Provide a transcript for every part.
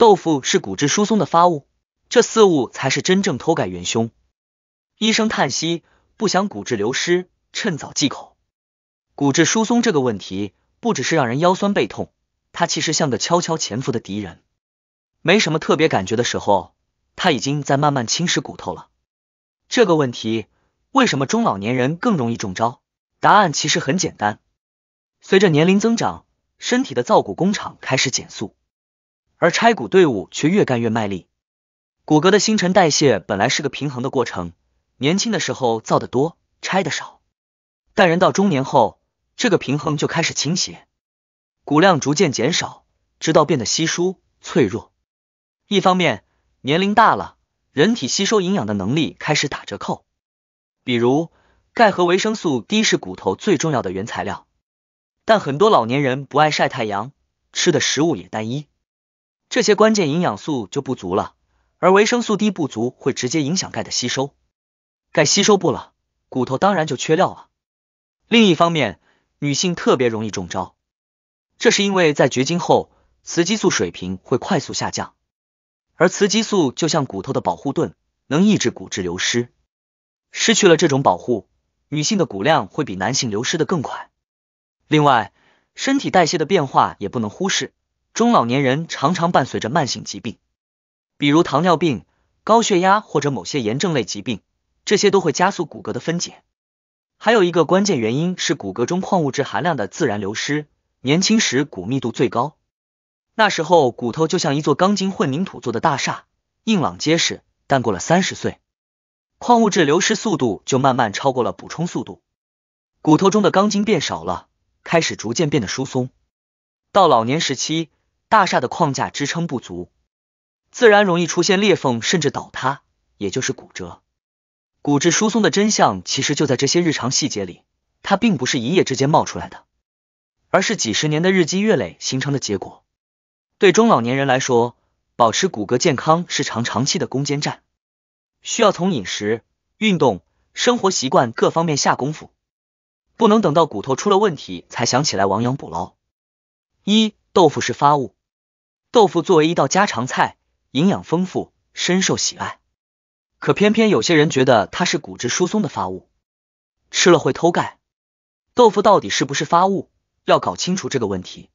豆腐是骨质疏松的发物，这四物才是真正偷改元凶。医生叹息，不想骨质流失，趁早忌口。骨质疏松这个问题不只是让人腰酸背痛，它其实像个悄悄潜伏的敌人。没什么特别感觉的时候，它已经在慢慢侵蚀骨头了。这个问题为什么中老年人更容易中招？答案其实很简单，随着年龄增长，身体的造骨工厂开始减速。而拆骨队伍却越干越卖力。骨骼的新陈代谢本来是个平衡的过程，年轻的时候造的多，拆的少；但人到中年后，这个平衡就开始倾斜，骨量逐渐减少，直到变得稀疏、脆弱。一方面，年龄大了，人体吸收营养的能力开始打折扣。比如，钙和维生素 D 是骨头最重要的原材料，但很多老年人不爱晒太阳，吃的食物也单一。这些关键营养素就不足了，而维生素 D 不足会直接影响钙的吸收，钙吸收不了，骨头当然就缺料了。另一方面，女性特别容易中招，这是因为在绝经后，雌激素水平会快速下降，而雌激素就像骨头的保护盾，能抑制骨质流失，失去了这种保护，女性的骨量会比男性流失的更快。另外，身体代谢的变化也不能忽视。中老年人常常伴随着慢性疾病，比如糖尿病、高血压或者某些炎症类疾病，这些都会加速骨骼的分解。还有一个关键原因是骨骼中矿物质含量的自然流失。年轻时骨密度最高，那时候骨头就像一座钢筋混凝土做的大厦，硬朗结实。但过了三十岁，矿物质流失速度就慢慢超过了补充速度，骨头中的钢筋变少了，开始逐渐变得疏松。到老年时期，大厦的框架支撑不足，自然容易出现裂缝，甚至倒塌，也就是骨折。骨质疏松的真相其实就在这些日常细节里，它并不是一夜之间冒出来的，而是几十年的日积月累形成的结果。对中老年人来说，保持骨骼健康是长长期的攻坚战，需要从饮食、运动、生活习惯各方面下功夫，不能等到骨头出了问题才想起来亡羊补牢。一豆腐是发物。豆腐作为一道家常菜，营养丰富，深受喜爱。可偏偏有些人觉得它是骨质疏松的发物，吃了会偷钙。豆腐到底是不是发物？要搞清楚这个问题，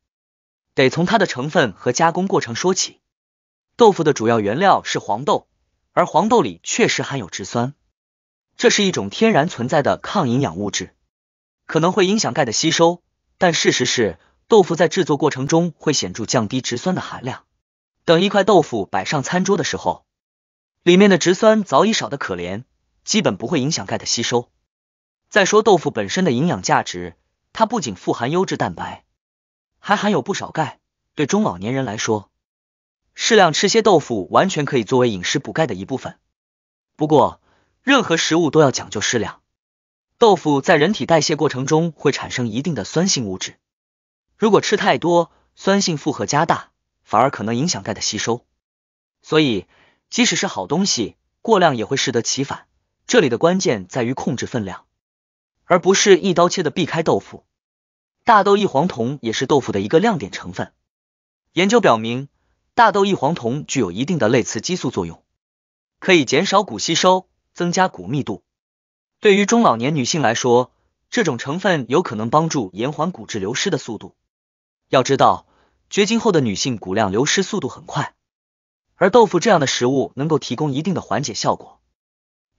得从它的成分和加工过程说起。豆腐的主要原料是黄豆，而黄豆里确实含有植酸，这是一种天然存在的抗营养物质，可能会影响钙的吸收。但事实是，豆腐在制作过程中会显著降低植酸的含量。等一块豆腐摆上餐桌的时候，里面的植酸早已少得可怜，基本不会影响钙的吸收。再说豆腐本身的营养价值，它不仅富含优质蛋白，还含有不少钙。对中老年人来说，适量吃些豆腐完全可以作为饮食补钙的一部分。不过，任何食物都要讲究适量。豆腐在人体代谢过程中会产生一定的酸性物质。如果吃太多，酸性负荷加大，反而可能影响钙的吸收。所以，即使是好东西，过量也会适得其反。这里的关键在于控制分量，而不是一刀切的避开豆腐。大豆异黄酮也是豆腐的一个亮点成分。研究表明，大豆异黄酮具有一定的类雌激素作用，可以减少骨吸收，增加骨密度。对于中老年女性来说，这种成分有可能帮助延缓骨质流失的速度。要知道，绝经后的女性骨量流失速度很快，而豆腐这样的食物能够提供一定的缓解效果。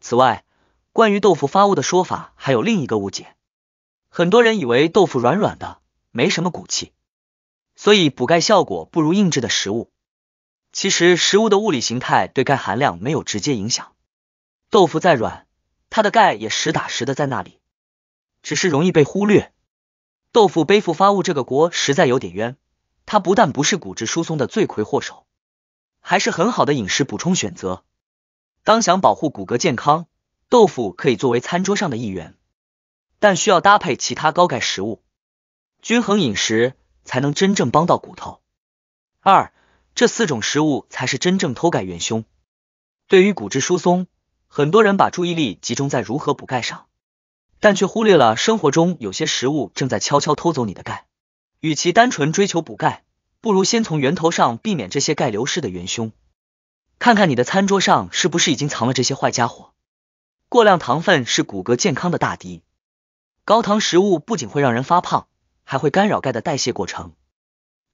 此外，关于豆腐发物的说法还有另一个误解，很多人以为豆腐软软的，没什么骨气，所以补钙效果不如硬质的食物。其实，食物的物理形态对钙含量没有直接影响。豆腐再软，它的钙也实打实的在那里，只是容易被忽略。豆腐背负发物，这个锅实在有点冤。它不但不是骨质疏松的罪魁祸首，还是很好的饮食补充选择。当想保护骨骼健康，豆腐可以作为餐桌上的一员，但需要搭配其他高钙食物，均衡饮食才能真正帮到骨头。二，这四种食物才是真正偷钙元凶。对于骨质疏松，很多人把注意力集中在如何补钙上。但却忽略了生活中有些食物正在悄悄偷走你的钙。与其单纯追求补钙，不如先从源头上避免这些钙流失的元凶。看看你的餐桌上是不是已经藏了这些坏家伙。过量糖分是骨骼健康的大敌。高糖食物不仅会让人发胖，还会干扰钙的代谢过程。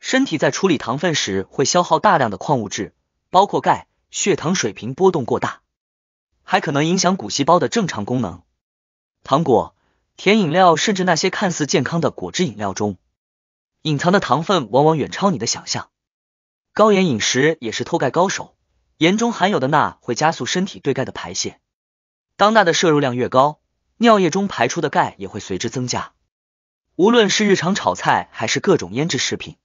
身体在处理糖分时会消耗大量的矿物质，包括钙。血糖水平波动过大，还可能影响骨细胞的正常功能。糖果、甜饮料，甚至那些看似健康的果汁饮料中，隐藏的糖分往往远超你的想象。高盐饮食也是偷钙高手，盐中含有的钠会加速身体对钙的排泄。当钠的摄入量越高，尿液中排出的钙也会随之增加。无论是日常炒菜还是各种腌制食品，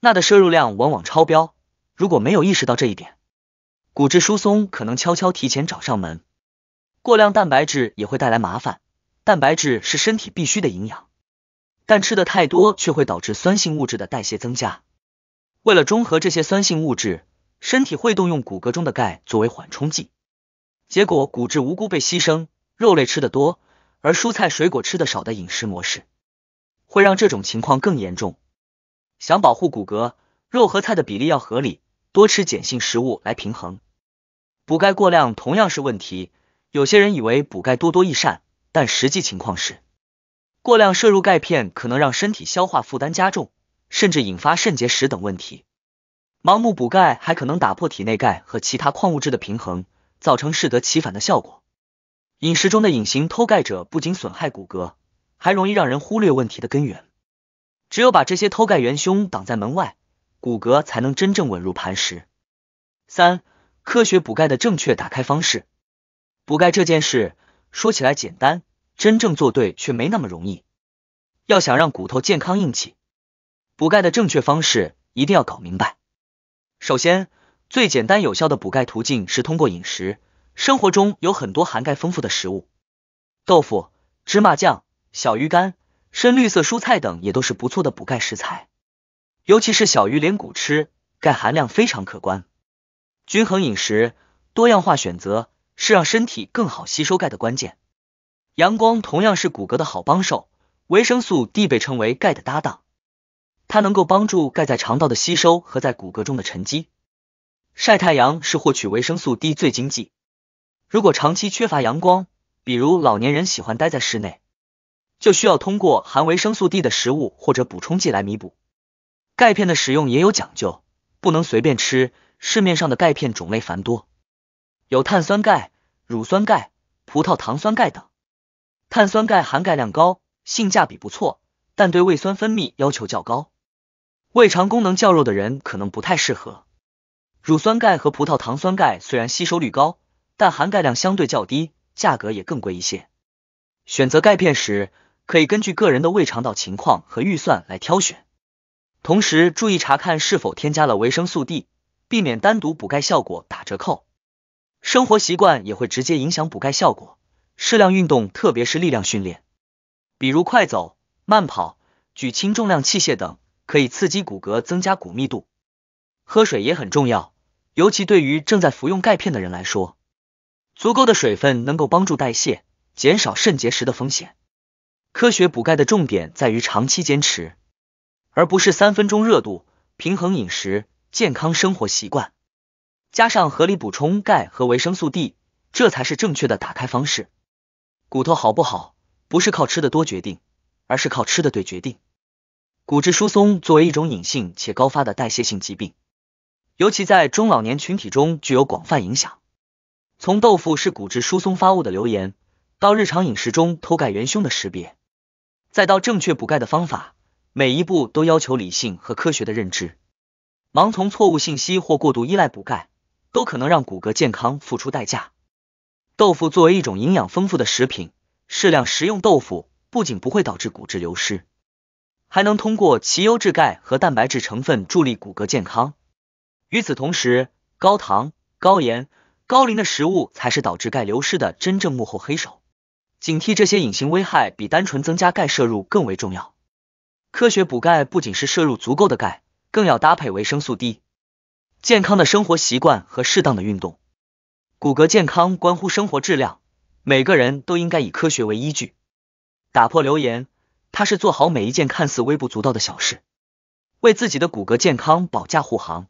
钠的摄入量往往超标。如果没有意识到这一点，骨质疏松可能悄悄提前找上门。过量蛋白质也会带来麻烦。蛋白质是身体必需的营养，但吃的太多却会导致酸性物质的代谢增加。为了中和这些酸性物质，身体会动用骨骼中的钙作为缓冲剂，结果骨质无辜被牺牲。肉类吃的多，而蔬菜水果吃的少的饮食模式，会让这种情况更严重。想保护骨骼，肉和菜的比例要合理，多吃碱性食物来平衡。补钙过量同样是问题。有些人以为补钙多多益善，但实际情况是，过量摄入钙片可能让身体消化负担加重，甚至引发肾结石等问题。盲目补钙还可能打破体内钙和其他矿物质的平衡，造成适得其反的效果。饮食中的隐形偷钙者不仅损害骨骼，还容易让人忽略问题的根源。只有把这些偷钙元凶挡在门外，骨骼才能真正稳如磐石。三、科学补钙的正确打开方式。补钙这件事说起来简单，真正做对却没那么容易。要想让骨头健康硬气，补钙的正确方式一定要搞明白。首先，最简单有效的补钙途径是通过饮食。生活中有很多含钙丰富的食物，豆腐、芝麻酱、小鱼干、深绿色蔬菜等也都是不错的补钙食材。尤其是小鱼，连骨吃，钙含量非常可观。均衡饮食，多样化选择。是让身体更好吸收钙的关键。阳光同样是骨骼的好帮手，维生素 D 被称为钙的搭档，它能够帮助钙在肠道的吸收和在骨骼中的沉积。晒太阳是获取维生素 D 最经济。如果长期缺乏阳光，比如老年人喜欢待在室内，就需要通过含维生素 D 的食物或者补充剂来弥补。钙片的使用也有讲究，不能随便吃。市面上的钙片种类繁多。有碳酸钙、乳酸钙、葡萄糖酸钙等。碳酸钙含钙量高，性价比不错，但对胃酸分泌要求较高，胃肠功能较弱的人可能不太适合。乳酸钙和葡萄糖酸钙虽然吸收率高，但含钙量相对较低，价格也更贵一些。选择钙片时，可以根据个人的胃肠道情况和预算来挑选，同时注意查看是否添加了维生素 D，避免单独补钙效果打折扣。生活习惯也会直接影响补钙效果。适量运动，特别是力量训练，比如快走、慢跑、举轻重量器械等，可以刺激骨骼，增加骨密度。喝水也很重要，尤其对于正在服用钙片的人来说，足够的水分能够帮助代谢，减少肾结石的风险。科学补钙的重点在于长期坚持，而不是三分钟热度。平衡饮食，健康生活习惯。加上合理补充钙和维生素 D，这才是正确的打开方式。骨头好不好，不是靠吃的多决定，而是靠吃的对决定。骨质疏松作为一种隐性且高发的代谢性疾病，尤其在中老年群体中具有广泛影响。从豆腐是骨质疏松发物的留言，到日常饮食中偷钙元凶的识别，再到正确补钙的方法，每一步都要求理性和科学的认知。盲从错误信息或过度依赖补钙。都可能让骨骼健康付出代价。豆腐作为一种营养丰富的食品，适量食用豆腐不仅不会导致骨质流失，还能通过其优质钙和蛋白质成分助力骨骼健康。与此同时，高糖、高盐、高磷的食物才是导致钙流失的真正幕后黑手。警惕这些隐形危害，比单纯增加钙摄入更为重要。科学补钙不仅是摄入足够的钙，更要搭配维生素 D。健康的生活习惯和适当的运动，骨骼健康关乎生活质量。每个人都应该以科学为依据，打破流言。它是做好每一件看似微不足道的小事，为自己的骨骼健康保驾护航。